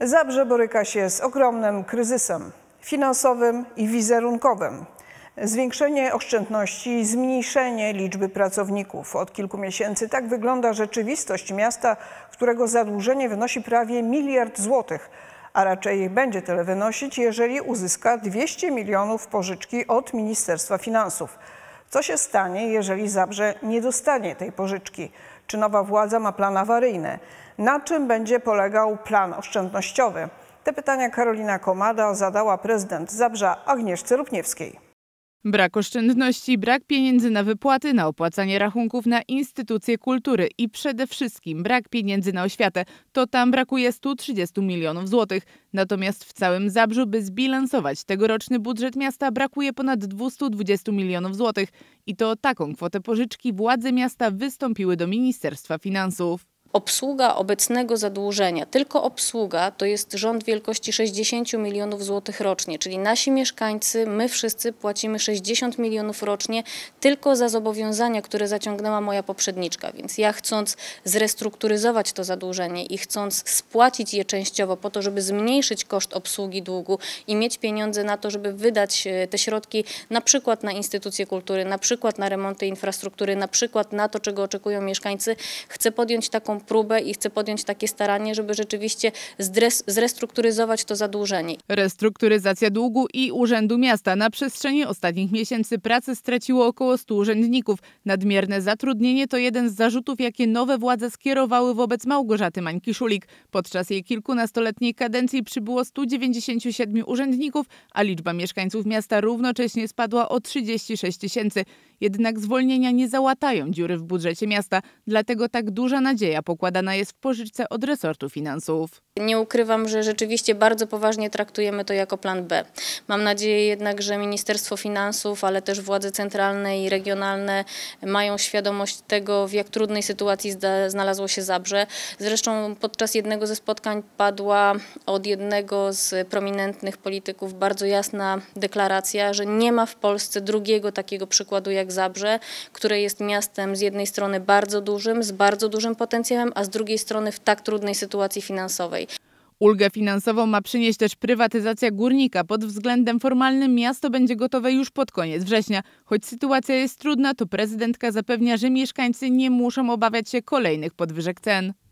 Zabrze boryka się z ogromnym kryzysem finansowym i wizerunkowym. Zwiększenie oszczędności, zmniejszenie liczby pracowników. Od kilku miesięcy tak wygląda rzeczywistość miasta, którego zadłużenie wynosi prawie miliard złotych, a raczej będzie tyle wynosić, jeżeli uzyska 200 milionów pożyczki od Ministerstwa Finansów. Co się stanie, jeżeli Zabrze nie dostanie tej pożyczki? Czy nowa władza ma plan awaryjny? Na czym będzie polegał plan oszczędnościowy? Te pytania Karolina Komada zadała prezydent Zabrza Agnieszce Lubniewskiej. Brak oszczędności, brak pieniędzy na wypłaty, na opłacanie rachunków, na instytucje kultury i przede wszystkim brak pieniędzy na oświatę. To tam brakuje 130 milionów złotych. Natomiast w całym Zabrzu, by zbilansować tegoroczny budżet miasta, brakuje ponad 220 milionów złotych. I to o taką kwotę pożyczki władze miasta wystąpiły do Ministerstwa Finansów obsługa obecnego zadłużenia, tylko obsługa to jest rząd wielkości 60 milionów złotych rocznie, czyli nasi mieszkańcy, my wszyscy płacimy 60 milionów rocznie tylko za zobowiązania, które zaciągnęła moja poprzedniczka. Więc ja chcąc zrestrukturyzować to zadłużenie i chcąc spłacić je częściowo po to, żeby zmniejszyć koszt obsługi długu i mieć pieniądze na to, żeby wydać e, te środki na przykład na instytucje kultury, na przykład na remonty infrastruktury, na przykład na to, czego oczekują mieszkańcy, chcę podjąć taką próbę i chce podjąć takie staranie, żeby rzeczywiście zrestrukturyzować to zadłużenie. Restrukturyzacja długu i Urzędu Miasta. Na przestrzeni ostatnich miesięcy pracy straciło około 100 urzędników. Nadmierne zatrudnienie to jeden z zarzutów, jakie nowe władze skierowały wobec Małgorzaty Mańki-Szulik. Podczas jej kilkunastoletniej kadencji przybyło 197 urzędników, a liczba mieszkańców miasta równocześnie spadła o 36 tysięcy. Jednak zwolnienia nie załatają dziury w budżecie miasta, dlatego tak duża nadzieja pokładana jest w pożyczce od resortu finansów. Nie ukrywam, że rzeczywiście bardzo poważnie traktujemy to jako plan B. Mam nadzieję jednak, że Ministerstwo Finansów, ale też władze centralne i regionalne mają świadomość tego, w jak trudnej sytuacji znalazło się Zabrze. Zresztą podczas jednego ze spotkań padła od jednego z prominentnych polityków bardzo jasna deklaracja, że nie ma w Polsce drugiego takiego przykładu jak jak Zabrze, które jest miastem z jednej strony bardzo dużym, z bardzo dużym potencjałem, a z drugiej strony w tak trudnej sytuacji finansowej. Ulgę finansową ma przynieść też prywatyzacja górnika. Pod względem formalnym miasto będzie gotowe już pod koniec września. Choć sytuacja jest trudna, to prezydentka zapewnia, że mieszkańcy nie muszą obawiać się kolejnych podwyżek cen.